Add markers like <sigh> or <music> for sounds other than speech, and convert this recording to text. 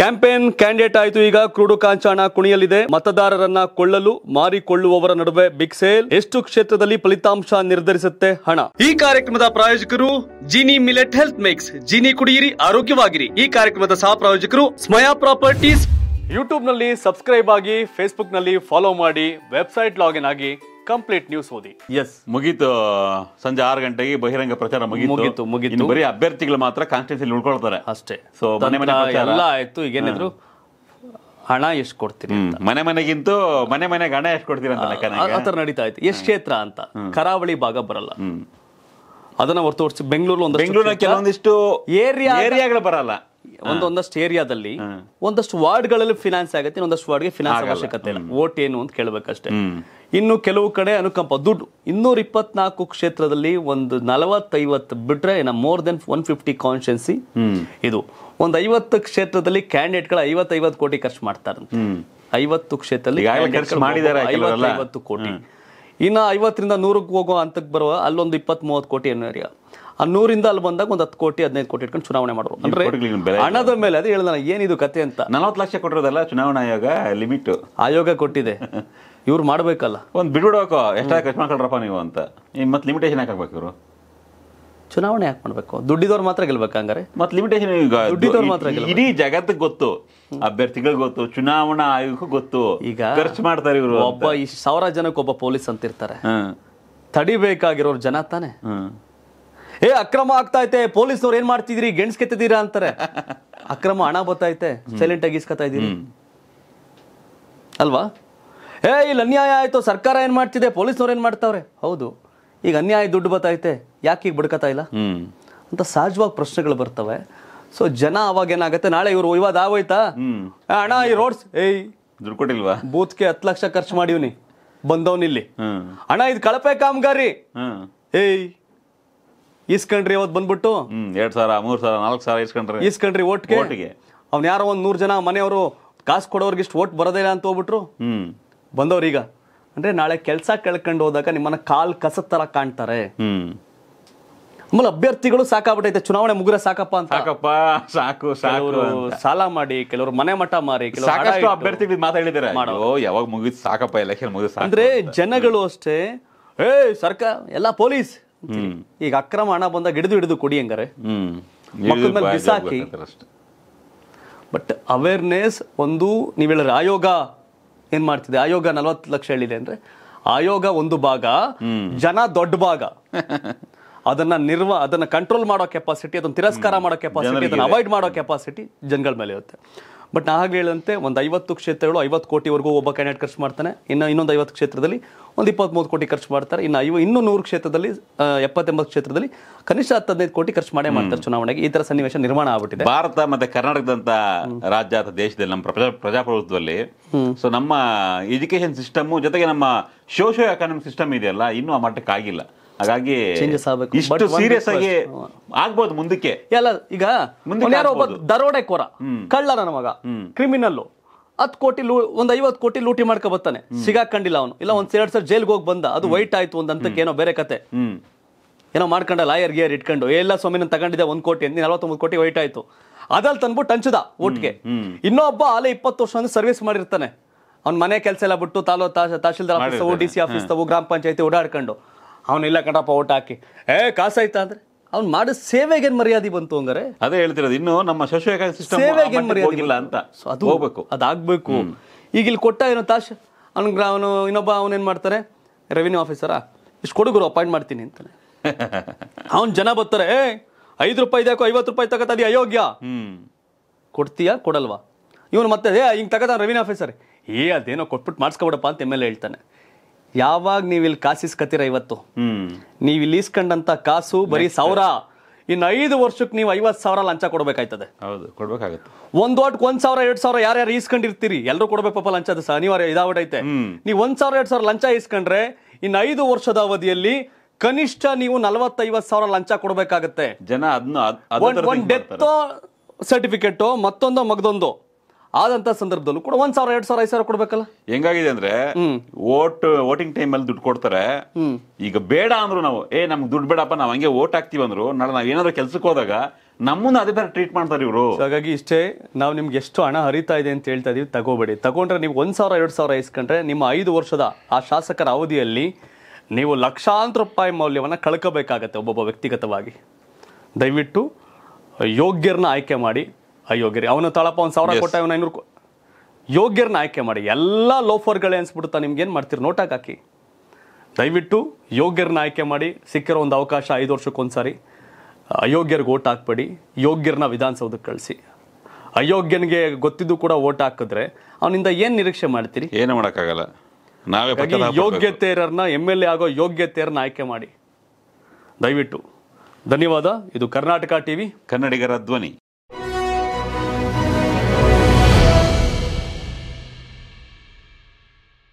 campaign candidate ಆಯಿತು ಈಗ ಕ್ರೂಡು ಕಾಂಚಾಣ ಕುಣಿಯಲಿದೆ ಮತದಾರರನ್ನ ಕೊಳ್ಳಲು ಮಾರಿಕೊಳ್ಳುವವರ ನಡುವೆ ಬಿಗ್ ಸೇಲ್ ಎಷ್ಟು ಕ್ಷೇತ್ರದಲ್ಲಿ ಫಲಿತಾಂಶ ನಿರ್ಧರಿಸುತ್ತೆ ಹಣ ಈ ಕಾರ್ಯಕ್ರಮದ ಪ್ರಾಯೋಜಕರು Jini millet health mix Jini ಕುಡಿಯಿರಿ ಆರೋಗ್ಯವಾಗಿರಿ ಈ ಕಾರ್ಯಕ್ರಮದ ಸಹ ಪ್ರಾಯೋಜಕರು ಸ್ಮಯಾ ಪ್ರಾಪರ್ಟೀಸ್ ಯೂಟ್ಯೂಬ್ನಲ್ಲಿ ಸಬ್ಸ್ಕ್ರೈಬ್ ಆಗಿ ಫೇಸ್ಬುಕ್ನಲ್ಲಿ ಫಾಲೋ ಮಾಡಿ ವೆಬ್ಸೈಟ್ ಲಾಗಿನ್ ಆಗಿ ಕಂಪ್ಲೀಟ್ ನ್ಯೂಸ್ ಓದಿ ಎಸ್ ಮುಗೀತು ಸಂಜೆ ಆರು ಗಂಟೆಗೆ ಬಹಿರಂಗ ಪ್ರಚಾರ ಮುಗಿತು ಮುಗಿತು ಬರೀ ಅಭ್ಯರ್ಥಿಗಳು ಮಾತ್ರ ಕಾನ್ಸ್ಟಿಟ್ಯೂನ್ಸಿ ಉಳ್ಕೊಳ್ತಾರೆ ಅಷ್ಟೇ ಸೊ ಮನೆ ಮನೆ ಎಲ್ಲ ಆಯ್ತು ಈಗೇನಿದ್ರು ಹಣ ಎಷ್ಟು ಕೊಡ್ತೀರಿ ಮನೆ ಮನೆಗಿಂತೂ ಮನೆ ಮನೆಗೆ ಹಣ ಎಷ್ಟು ಕೊಡ್ತೀರಿ ಅಂತ ಆತರ ನಡೀತಾ ಇತ್ತು ಎಷ್ಟು ಕ್ಷೇತ್ರ ಅಂತ ಕರಾವಳಿ ಭಾಗ ಬರಲ್ಲ ಅದನ್ನ ಹೊರತುಪಡಿಸಿ ಬೆಂಗಳೂರು ಒಂದು ಬೆಂಗಳೂರಿನ ಕೆಲವೊಂದಿಷ್ಟು ಏರಿಯಾ ಏರಿಯಾಗಳು ಬರಲ್ಲ ಒಂದೊಂದಷ್ಟು ಏರಿಯಾದಲ್ಲಿ ಒಂದಷ್ಟು ವಾರ್ಡ್ಗಳಲ್ಲಿ ಫಿನಾನ್ಸ್ ಆಗುತ್ತೆ ಒಂದಷ್ಟು ವಾರ್ಡ್ಗೆ ಫಿನಾನ್ಸ್ ಅವಶ್ಯಕತೆ ಇಲ್ಲ ವೋಟ್ ಏನು ಅಂತ ಕೇಳಬೇಕಷ್ಟೇ ಇನ್ನು ಕೆಲವು ಕಡೆ ಅನುಕಂಪ ದುಡ್ಡು ಇನ್ನೂರ ಇಪ್ಪತ್ನಾಲ್ಕು ಕ್ಷೇತ್ರದಲ್ಲಿ ಒಂದು ನಲವತ್ತೈವತ್ತು ಬಿಟ್ರೆ more than one fifty consistency ಇದು ಒಂದು ಐವತ್ತು ಕ್ಷೇತ್ರದಲ್ಲಿ ಕ್ಯಾಂಡಿಡೇಟ್ಗಳು ಐವತ್ತೈವತ್ತು ಕೋಟಿ ಖರ್ಚು ಮಾಡ್ತಾರೆ ಐವತ್ತು ಕ್ಷೇತ್ರದಲ್ಲಿ ಐವತ್ತು ಕೋಟಿ ಇನ್ನು ಐವತ್ತರಿಂದ ನೂರಕ್ಕೆ ಹೋಗೋ ಹಂತಕ್ಕೆ ಬರುವ ಅಲ್ಲೊಂದು ಇಪ್ಪತ್ತ್ ಮೂವತ್ತು ಕೋಟಿ ಅನ್ನೋ ಏರಿಯಾ ಆ ನೂರಿಂದ ಅಲ್ಲಿ ಬಂದಾಗ ಒಂದು ಹತ್ತು ಕೋಟಿ ಹದಿನೈದು ಕೋಟಿ ಇಟ್ಕೊಂಡು ಚುನಾವಣೆ ಮಾಡೋರು ಅಂದ್ರೆ ಹಣದ ಮೇಲೆ ಅದು ಹೇಳಿದ ಏನಿದು ಕತೆ ಅಂತ ನಲವತ್ತು ಲಕ್ಷ ಕೊಟ್ಟಿರೋದಲ್ಲ ಚುನಾವಣಾ ಆಯೋಗ ಲಿಮಿಟ್ ಆಯೋಗ ಕೊಟ್ಟಿದೆ ಇವ್ರು ಮಾಡ್ಬೇಕಲ್ಲ ಒಂದು ಬಿಡ್ಬಿಡಬೇಕು ಎಷ್ಟ ಖರ್ಚು ಮಾಡ್ಕೊಳ್ರಪ್ಪ ನೀವು ಅಂತ ಮತ್ತೆ ಲಿಮಿಟೇಷನ್ ಹಾಕಬೇಕು ಇವರು ಚುನಾವಣೆ ಯಾಕೆ ಮಾಡಬೇಕು ದುಡ್ಡಿದವ್ರು ಮಾತ್ರ ಗೆಲ್ಬೇಕು ಹಂಗಾರೆ ಮತ್ತೆ ಲಿಮಿಟೇಷನ್ ಈಗ ದುಡ್ಡಿದವ್ರು ಮಾತ್ರ ಇಡೀ ಜಗತ್ತಿಗೆ ಗೊತ್ತು ಅಭ್ಯರ್ಥಿಗಳಿಗೆ ಗೊತ್ತು ಚುನಾವಣಾ ಆಯೋಗ ಗೊತ್ತು ಈಗ ಖರ್ಚು ಮಾಡ್ತಾರೆ ಇವರು ಒಬ್ಬ ಈ ಸಾವಿರ ಜನಕ್ಕೆ ಒಬ್ಬ ಪೊಲೀಸ್ ಅಂತಿರ್ತಾರೆ ತಡಿಬೇಕಾಗಿರೋರು ಜನ ತಾನೆ ಏ ಅಕ್ರಮ ಆಗ್ತಾ ಪೊಲೀಸ್ ಪೊಲೀಸ್ನವ್ರು ಏನ್ ಮಾಡ್ತಿದ್ರಿ ಗೆಣ್ಸ್ ಕೆತ್ತಿದ್ದೀರಾ ಅಂತಾರೆ ಅಕ್ರಮ ಹಣ ಬತ್ತೈತೆ ಸೈಲೆಂಟ್ ಆಗಿ ಇಸ್ಕೊತಾ ಇದ್ದೀರಿ ಅಲ್ವಾ ಏ ಇಲ್ಲಿ ಅನ್ಯಾಯ ಆಯ್ತು ಸರ್ಕಾರ ಏನ್ ಮಾಡ್ತಿದೆ ಪೊಲೀಸ್ನವ್ರು ಏನ್ ಮಾಡ್ತಾವ್ರೆ ಹೌದು ಈಗ ಅನ್ಯಾಯ ದುಡ್ಡು ಬತ್ತೈತೆ ಯಾಕೆ ಈಗ ಬಿಡ್ಕತಾ ಇಲ್ಲ ಅಂತ ಸಹಜವಾಗಿ ಪ್ರಶ್ನೆಗಳು ಬರ್ತವೆ ಸೊ ಜನ ಅವಾಗ ಏನಾಗುತ್ತೆ ನಾಳೆ ಇವರು ವಿವಾದ ಆಗೋಯ್ತಾ ಅಣ್ಣ ಈ ರೋಡ್ಸ್ ಏಯ್ ದುಡ್ಡು ಬೂತ್ಗೆ ಹತ್ತು ಲಕ್ಷ ಖರ್ಚು ಮಾಡಿವ್ನಿ ಬಂದವನಿಲ್ಲಿ ಅಣ್ಣ ಇದು ಕಳಪೆ ಕಾಮಗಾರಿ ಏಯ್ ಇಸ್ಕೊಂಡ್ರಿ ಅವತ್ ಬಂದ್ಬಿಟ್ಟು ಎರಡ್ ಸಾವಿರ ಮೂರ್ ಸಾವಿರ ನಾಲ್ಕು ಸಾವಿರ ಇಸ್ಕೊಂಡ್ರೆ ಇಸ್ಕೊಂಡ್ರಿ ಓಟ್ಗೆ ಓಟ್ಗೆ ಅವ್ನ ಯಾರೋ ಒಂದ್ ನೂರ್ ಜನ ಮನೆಯವರು ಕಾಸು ಕೊಡೋರ್ಗೆ ಇಷ್ಟು ಓಟ್ ಬರೋದಿಲ್ಲ ಅಂತ ಹೋಗ್ಬಿಟ್ರು ಹ್ಮ್ ಈಗ ಅಂದ್ರೆ ನಾಳೆ ಕೆಲಸ ಕೇಳ್ಕೊಂಡು ಹೋದಾಗ ನಿಮ್ಮನ್ನ ಕಾಲ್ ಕಸದ ತರ ಕಾಣ್ತಾರೆ ಹ್ಮ್ ಆಮೇಲೆ ಅಭ್ಯರ್ಥಿಗಳು ಸಾಕಾಗ್ಬಿಟ್ಟೈತೆ ಚುನಾವಣೆ ಮುಗಿದ್ರೆ ಸಾಕಪ್ಪ ಅಂತ ಸಾಕಪ್ಪ ಸಾಕು ಸಾಕು ಸಾಲ ಮಾಡಿ ಕೆಲವರು ಮನೆ ಮಠ ಮಾರಿ ಸಾಕಷ್ಟು ಅಭ್ಯರ್ಥಿಗಳು ಅಭ್ಯರ್ಥಿ ಮಾಡೋ ಯಾವಾಗ ಮುಗಿದ್ ಸಾಕಪ್ಪ ಎಲೆಕ್ಷನ್ ಮುಗಿದ್ ಅಂದ್ರೆ ಜನಗಳು ಅಷ್ಟೇ ಏ ಸರ್ಕಾರ ಎಲ್ಲ ಪೊಲೀಸ್ ಈಗ ಅಕ್ರಮ ಹಣ ಬಂದಾಗ ಹಿಡಿದು ಹಿಡಿದು ಕೊಡಿ ಹಂಗಾರೆ ಬಿಸಾಕಿ ಬಟ್ ಅವೇರ್ನೆಸ್ ಒಂದು ನೀವು ಹೇಳಿದ್ರೆ ಆಯೋಗ ಏನ್ ಮಾಡ್ತಿದೆ ಆಯೋಗ ನಲ್ವತ್ತು ಲಕ್ಷ ಹೇಳಿದೆ ಅಂದ್ರೆ ಆಯೋಗ ಒಂದು ಭಾಗ ಜನ ದೊಡ್ಡ ಭಾಗ ಅದನ್ನ ನಿರ್ವ ಅದನ್ನ ಕಂಟ್ರೋಲ್ ಮಾಡೋ ಕೆಪಾಸಿಟಿ ಅದನ್ನ ತಿರಸ್ಕಾರ ಮಾಡೋ ಕೆಪಾಸಿಟಿ ಅದನ್ನ ಅವಾಯ್ಡ್ ಮಾಡೋ ಕೆಪಾಸಿಟಿ ಜನಗಳ ಮೇಲೆ ಇರುತ್ತೆ ಬಟ್ ನಾ ಹಾಗೆ ಹೇಳಿದಂತೆ ಒಂದು ಐವತ್ತು ಕ್ಷೇತ್ರಗಳು ಐವತ್ತು ಕೋಟಿವರೆಗೂ ಒಬ್ಬ ಕ್ಯಾಂಡಿಡೇಟ್ ಖರ್ಚು ಮಾಡ್ತಾನೆ ಇನ್ನು ಇನ್ನೊಂದು ಐವತ್ತು ಕ್ಷೇತ್ರದಲ್ಲಿ ಒಂದು ಇಪ್ಪತ್ತ್ಮೂರು ಕೋಟಿ ಖರ್ಚು ಮಾಡ್ತಾರೆ ಇನ್ನು ಐವ ಇನ್ನೂ ನೂರು ಕ್ಷೇತ್ರದಲ್ಲಿ ಎಪ್ಪತ್ತೆಂಬತ್ತು ಕ್ಷೇತ್ರದಲ್ಲಿ ಕನಿಷ್ಠ ಹತ್ತದೈದು ಕೋಟಿ ಖರ್ಚು ಮಾಡೇ ಮಾಡ್ತಾರೆ ಚುನಾವಣೆಗೆ ಈ ಥರ ಸನ್ನಿವೇಶ ನಿರ್ಮಾಣ ಆಗ್ಬಿಟ್ಟಿದೆ ಭಾರತ ಮತ್ತು ಕರ್ನಾಟಕದಂಥ ರಾಜ್ಯ ಅಥವಾ ದೇಶದಲ್ಲಿ ನಮ್ಮ ಪ್ರಜಾ ಪ್ರಜಾಪ್ರಭುತ್ವದಲ್ಲಿ ಸೊ ನಮ್ಮ ಎಜುಕೇಷನ್ ಸಿಸ್ಟಮ್ ಜೊತೆಗೆ ನಮ್ಮ ಸೋಶಿಯೋ ಎಕಾನಮಿಕ್ ಸಿಸ್ಟಮ್ ಇದೆಯಲ್ಲ ಇನ್ನೂ ಆ ಮಟ್ಟಕ್ಕೆ ಹಾಗಾಗಿ ಚೇಂಜಸ್ ಆಗಬೇಕು ಇಷ್ಟು ಸೀರಿಯಸ್ ಆಗಿ ಆಗ್ಬೋದು ಮುಂದಕ್ಕೆ ಎಲ್ಲ ಈಗ ಯಾರೋ ಒಬ್ಬ ದರೋಡೆಕೋರ ಕಳ್ಳನ ಮಗ ಕ್ರಿಮಿನಲ್ಲು ಹತ್ತು ಕೋಟಿ ಲೂ ಒಂದು ಐವತ್ತು ಕೋಟಿ ಲೂಟಿ ಮಾಡ್ಕೊ ಬರ್ತಾನೆ ಸಿಗಾಕಂಡಿಲ್ಲ ಅವನು ಇಲ್ಲ ಒಂದ್ ಎರಡ್ ಸರ್ ಜೈಲ್ಗೆ ಹೋಗಿ ಬಂದ ಅದು ವೈಟ್ ಆಯ್ತು ಒಂದ್ ಅಂತಕ್ಕೆ ಏನೋ ಬೇರೆ ಕತೆ ಏನೋ ಮಾಡ್ಕೊಂಡ ಲಾಯರ್ ಗಿಯರ್ ಇಟ್ಕೊಂಡು ಎಲ್ಲ ಸ್ವಾಮಿನ ನಾನು ತಗೊಂಡಿದ್ದೆ ಕೋಟಿ ಅಂದ್ರೆ ನಲವತ್ತೊಂಬತ್ತು ಕೋಟಿ ವೈಟ್ ಆಯ್ತು ಅದ್ರಲ್ಲಿ ತಂದ್ಬಿಟ್ಟು ಹಂಚದ ಓಟ್ಗೆ ಇನ್ನೊಬ್ಬ ಆಲೆ ಇಪ್ಪತ್ತು ವರ್ಷ ಅಂದ್ರೆ ಸರ್ವಿಸ್ ಮಾಡಿರ್ತಾನೆ ಅವ್ನ ಮನೆ ಕೆಲಸ ಎಲ್ಲ ಬಿಟ್ಟು taluk tahsildar office D C office ತಗೋ ಗ್ರಾಮ ಪಂಚಾಯತಿ ಓಡಾಡ್ಕೊಂಡು ಅವನಿಲ್ಲ ಕಣಪ್ಪ ಓಟ್ ಹಾಕಿ ಏ ಕಾಸಾಯ್ತ ಅಂದ್ರೆ ಅವ್ನು ಮಾಡೋ ಸೇವೆಗೆ ಮರ್ಯಾದೆ ಬಂತು ಹಂಗಾರೆ ಅದೇ ಹೇಳ್ತಿರೋದು ಇನ್ನು ನಮ್ಮ ಸಿಸ್ಟಮ್ ಅಂತ ಅದು ಹೋಗ್ಬೇಕು ಅದಾಗ್ಬೇಕು ಈಗ ಇಲ್ಲಿ ಕೊಟ್ಟ ಏನೋ ತಾಶ್ ಅವ್ನು ಅವನು ಇನ್ನೊಬ್ಬ ಏನು ಮಾಡ್ತಾರೆ ರೆವಿನ್ಯೂ ಆಫೀಸರಾ ಇಷ್ಟು ಕೊಡುಗರು ಅಪಾಯಿಂಟ್ ಮಾಡ್ತೀನಿ ಅಂತಾನೆ <laughs> ಅವ್ನು ಜನ ಬರ್ತಾರೆ ಏ ಐದು ರೂಪಾಯಿ ಇದಾಕೋ ಐವತ್ತು ರೂಪಾಯಿ ತಗತ್ತ ಅದು ಅಯೋಗ್ಯ ಕೊಡ್ತೀಯಾ ಕೊಡಲ್ವಾ ಇವನು ಮತ್ತೆ ಏ ಹಿಂಗೆ ತಗದ ರೆವಿನ್ಯೂ ಆಫೀಸರ್ ಏ ಅದೇನೋ ಕೊಟ್ಬಿಟ್ಟು ಮಾಡಿಸ್ಕೊಬಿಡಪ್ಪ ಅಂತ ಎಮ್ ಎಲ್ ಎ ಹೇಳ್ತಾನೆ ಯಾವಾಗ ನೀವ್ ಇಲ್ಲಿ ಕಾಸು ಇಸ್ಕತ್ತೀರ ಇವತ್ತು ನೀವು ಇಲ್ಲಿ ಇಸ್ಕೊಂಡಂತ ಕಾಸು ಬರೀ ಸಾವಿರ ಇನ್ನು ಐದು ವರ್ಷಕ್ಕೆ ನೀವು ಐವತ್ ಸಾವಿರ ಲಂಚ ಕೊಡ್ಬೇಕಾಯ್ತದೆ ಹೌದು ಕೊಡ್ಬೇಕಾಗತ್ತೆ ಒಂದ್ ವಾಟ್ಗೆ ಒಂದ್ ಸಾವಿರ ಎರಡ್ ಸಾವಿರ ಯಾರ್ಯಾರು ಇಸ್ಕೊಂಡಿರ್ತೀರಿ ಎಲ್ಲರೂ ಕೊಡ್ಬೇಕಪ್ಪ ಲಂಚ ಅದು ಅನಿವಾರ್ಯ ಇದಾವಡೈತೆ ನೀವು ಒಂದ್ ಸಾವಿರ ಎರಡ್ ಸಾವಿರ ಲಂಚ ಇಸ್ಕೊಂಡ್ರೆ ಇನ್ನು ಐದು ವರ್ಷದ ಅವಧಿಯಲ್ಲಿ ಕನಿಷ್ಠ ನೀವು ನಲವತ್ತೈವತ್ ಸಾವಿರ ಲಂಚ ಕೊಡಬೇಕಾಗತ್ತೆ ಜನ ಅದನ್ನ ಸರ್ಟಿಫಿಕೇಟ್ ಮತ್ತೊಂದು ಮಗದೊಂದು ಆದಂತ ಸಂದರ್ಭದಲ್ಲೂ ಕೂಡ ಒಂದ್ ಸಾವಿರ ಎರಡ್ ಸಾವಿರ ಐದು ಸಾವಿರ ಕೊಡ್ಬೇಕಲ್ಲ ಹೆಂಗಾಗಿದೆ ಅಂದ್ರೆ ಓಟ್ ವೋಟಿಂಗ್ ಟೈಮ್ ಅಲ್ಲಿ ದುಡ್ಡು ಕೊಡ್ತಾರೆ ಈಗ ಬೇಡ ಅಂದ್ರು ನಾವು ಏ ನಮ್ಗೆ ದುಡ್ಡು ಬೇಡಪ್ಪ ನಾವ್ ಹಂಗೆ ಓಟ್ ಹಾಕ್ತಿವಿ ಅಂದ್ರು ನಾಳೆ ನಾವ್ ಏನಾದ್ರು ಕೆಲ್ಸಕ್ಕೆ ಹೋದಾಗ ನಮ್ಮನ್ನ ಅದೇ ಬೇರೆ ಟ್ರೀಟ್ ಮಾಡ್ತಾರೆ ಇವರು ಹಾಗಾಗಿ ಇಷ್ಟೇ ನಾವು ನಿಮ್ಗೆ ಎಷ್ಟು ಹಣ ಹರಿತಾ ಇದೆ ಅಂತ ಹೇಳ್ತಾ ಇದೀವಿ ತಗೋಬೇಡಿ ತಗೊಂಡ್ರೆ ನೀವು ಒಂದ್ ಸಾವಿರ ಎರಡು ಸಾವಿರ ಇಸ್ಕೊಂಡ್ರೆ ನಿಮ್ಮ ಐದು ವರ್ಷದ ಆ ಶಾಸಕರ ಅವಧಿಯಲ್ಲಿ ನೀವು ಲಕ್ಷಾಂತರ ರೂಪಾಯಿ ಮೌಲ್ಯವನ್ನು ಕಳ್ಕೋಬೇಕಾಗತ್ತೆ ಒಬ್ಬೊಬ್ಬ ವ್ಯಕ್ತಿಗತವಾಗಿ ದಯವಿಟ್ಟು ಯೋಗ್ಯರನ್ನ ಆಯ್ಕೆ ಮಾಡಿ ಅಯೋಗ್ಯರಿ ಅವನ ತಳಪ್ಪ ಒಂದು ಸಾವಿರ ಕೊಟ್ಟ ಇವನ ಐನೂರು ಯೋಗ್ಯರನ್ನ ಆಯ್ಕೆ ಮಾಡಿ ಎಲ್ಲ ಲೋಫರ್ಗಳೇ ನಿಮ್ಗೆ ನಿಮ್ಗೇನು ಮಾಡ್ತೀರಿ ನೋಟಾಗಿ ಹಾಕಿ ದಯವಿಟ್ಟು ಯೋಗ್ಯರನ್ನ ಆಯ್ಕೆ ಮಾಡಿ ಸಿಕ್ಕಿರೋ ಒಂದು ಅವಕಾಶ ಐದು ವರ್ಷಕ್ಕೊಂದ್ಸಾರಿ ಅಯೋಗ್ಯರಿಗೆ ಓಟ್ ಹಾಕ್ಬೇಡಿ ಯೋಗ್ಯರನ್ನ ವಿಧಾನಸೌಧಕ್ಕೆ ಕಳಿಸಿ ಅಯೋಗ್ಯನಿಗೆ ಗೊತ್ತಿದ್ದು ಕೂಡ ಓಟ್ ಹಾಕಿದ್ರೆ ಅವನಿಂದ ಏನು ನಿರೀಕ್ಷೆ ಮಾಡ್ತೀರಿ ಏನು ಮಾಡೋಕ್ಕಾಗಲ್ಲ ನಾವೇ ಯೋಗ್ಯತೆಯರನ್ನ ಎಮ್ ಎಲ್ ಎ ಆಗೋ ಯೋಗ್ಯತೆಯರನ್ನ ಆಯ್ಕೆ ಮಾಡಿ ದಯವಿಟ್ಟು ಧನ್ಯವಾದ ಇದು ಕರ್ನಾಟಕ ಟಿವಿ ಕನ್ನಡಿಗರ ಧ್ವನಿ